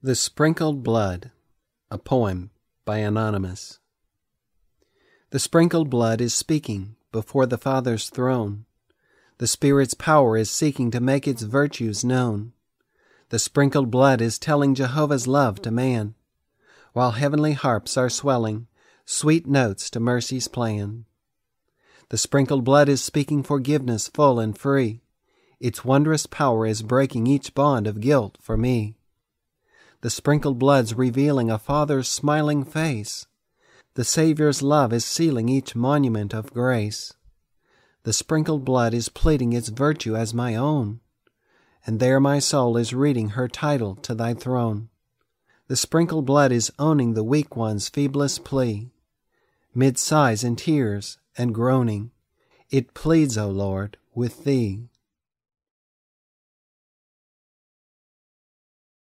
The Sprinkled Blood, a poem by Anonymous. The sprinkled blood is speaking before the Father's throne. The Spirit's power is seeking to make its virtues known. The sprinkled blood is telling Jehovah's love to man, while heavenly harps are swelling sweet notes to mercy's plan. The sprinkled blood is speaking forgiveness full and free. Its wondrous power is breaking each bond of guilt for me the sprinkled blood's revealing a Father's smiling face. The Saviour's love is sealing each monument of grace. The sprinkled blood is pleading its virtue as my own, and there my soul is reading her title to thy throne. The sprinkled blood is owning the weak one's feeblest plea. Mid sighs and tears and groaning, it pleads, O Lord, with thee.